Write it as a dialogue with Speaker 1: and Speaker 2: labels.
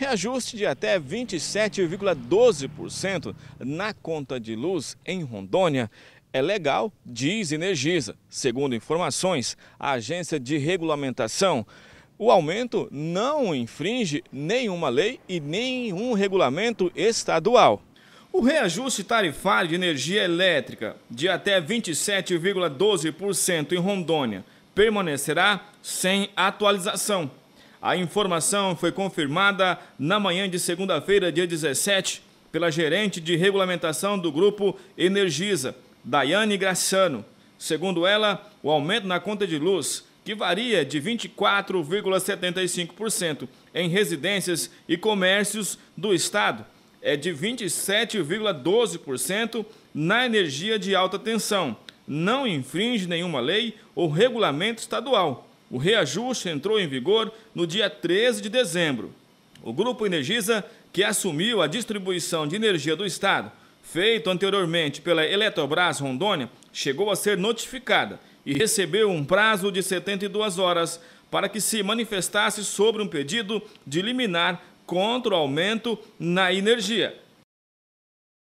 Speaker 1: Reajuste de até 27,12% na conta de luz em Rondônia é legal, diz Energisa. Segundo informações, a agência de regulamentação. O aumento não infringe nenhuma lei e nenhum regulamento estadual. O reajuste tarifário de energia elétrica de até 27,12% em Rondônia permanecerá sem atualização a informação foi confirmada na manhã de segunda-feira, dia 17, pela gerente de regulamentação do grupo Energisa, Daiane Graciano. Segundo ela, o aumento na conta de luz, que varia de 24,75% em residências e comércios do estado, é de 27,12% na energia de alta tensão. Não infringe nenhuma lei ou regulamento estadual o reajuste entrou em vigor no dia 13 de dezembro. O Grupo Energisa, que assumiu a distribuição de energia do Estado, feito anteriormente pela Eletrobras Rondônia, chegou a ser notificada e recebeu um prazo de 72 horas para que se manifestasse sobre um pedido de liminar contra o aumento na energia.